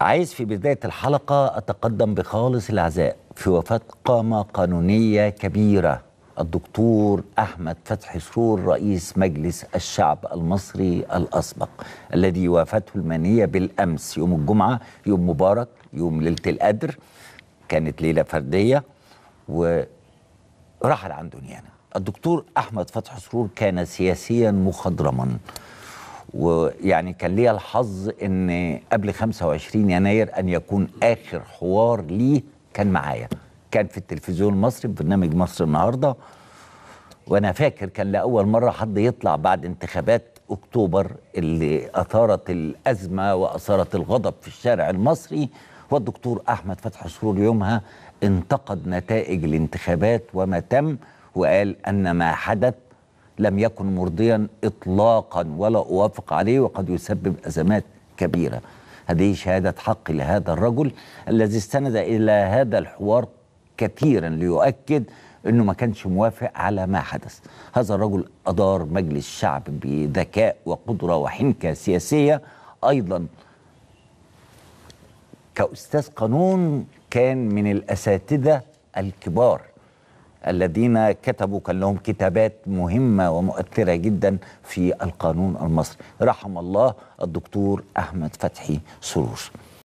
عايز في بداية الحلقة أتقدم بخالص العزاء في وفاة قامة قانونية كبيرة الدكتور أحمد فتحي سرور رئيس مجلس الشعب المصري الأسبق الذي وافته المنية بالأمس يوم الجمعة يوم مبارك يوم ليلة القدر كانت ليلة فردية ورحل عن دنيانا الدكتور أحمد فتحي سرور كان سياسيا مخضرما ويعني كان ليا الحظ ان قبل 25 يناير ان يكون اخر حوار ليه كان معايا كان في التلفزيون المصري برنامج مصر النهارده وانا فاكر كان لاول مره حد يطلع بعد انتخابات اكتوبر اللي اثارت الازمه واثارت الغضب في الشارع المصري والدكتور احمد فتحي سرور يومها انتقد نتائج الانتخابات وما تم وقال ان ما حدث لم يكن مرضيا اطلاقا ولا اوافق عليه وقد يسبب ازمات كبيره هذه شهاده حق لهذا الرجل الذي استند الى هذا الحوار كثيرا ليؤكد انه ما كانش موافق على ما حدث هذا الرجل ادار مجلس الشعب بذكاء وقدره وحنكه سياسيه ايضا كاستاذ قانون كان من الاساتذه الكبار الذين كتبوا كان لهم كتابات مهمة ومؤثرة جدا في القانون المصري رحم الله الدكتور أحمد فتحي سرور